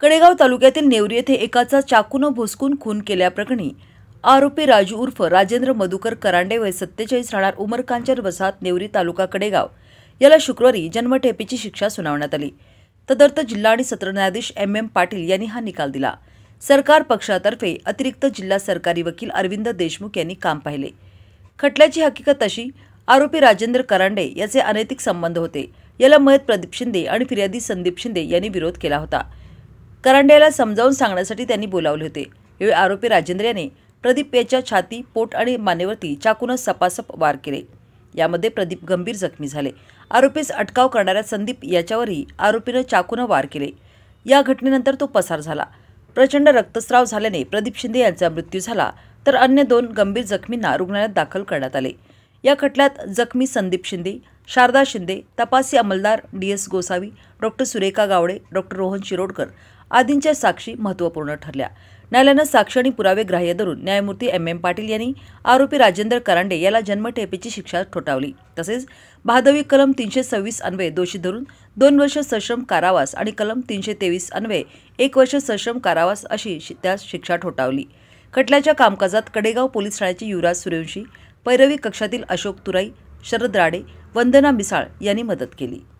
कडेगाव तालुक्यातील नेवरी येथे एकाचा चाकूनं भोसकून खून केल्याप्रकरणी आरोपी राजू उर्फ राजेंद्र मधुकर करांडे वय सत्तेचाळीस राहणार उमरकांचर वसाहत नेवरी तालुका कडेगाव याला शुक्रवारी जन्मठेपेची शिक्षा सुनावण्यात आली तदर्थ जिल्हा आणि सत्र न्यायाधीश एम एम पाटील यांनी हा निकाल दिला सरकार पक्षातर्फे अतिरिक्त जिल्हा सरकारी वकील अरविंद देशमुख यांनी काम पाहिले खटल्याची हकीकत अशी आरोपी राजेंद्र करांडे याचे अनैतिक संबंध होते याला मयत प्रदीप शिंदे आणि फिर्यादी संदीप शिंदे यांनी विरोध केला होता करांड्याला समजावून सांगण्यासाठी त्यांनी बोलावले होते यावेळी आरोपी राजेंद्र याने प्रदीप याच्या छाती पोट आणि मानेवरती चाकून सपासप वार केले यामध्ये प्रदीप गंभीर जखमी झाले आरोपीस अटकाव करणाऱ्या संदीप याच्यावरही आरोपीनं चाकूनं वार केले या घटनेनंतर तो पसार झाला प्रचंड रक्तस्राव झाल्याने प्रदीप शिंदे यांचा मृत्यू झाला तर अन्य दोन गंभीर जखमींना रुग्णालयात दाखल करण्यात आले या खटल्यात जखमी संदीप शिंदे शारदा शिंदे तपासी अंमलदार D S Gosavi doctor Surekha Gawade doctor Rohan Shirodkar आदींच्या साक्षी महत्त्वपूर्ण ठरल्या न्यायालयानं साक्षी आणि पुरावे ग्राह्य धरून न्यायमूर्ती एम एम पाटील यांनी आरोपी राजेंद्र करांडे याला जन्मठेपेची शिक्षा ठोठावली तसेच भादवी कलम तीनशे सव्वीस अन्वये दोषी धरून दोन वर्ष सश्रम कारावास आणि कलम तीनशे तेवीस अन्वये एक वर्ष सश्रम कारावास अशी त्यास शिक्षा ठोठावली खटल्याच्या कामकाजात कडेगाव पोलीस ठाण्याचे युवराज सूर्यवंशी पैरवी कक्षातील अशोक तुराई शरद राडे वंदना मिसाळ यांनी मदत केली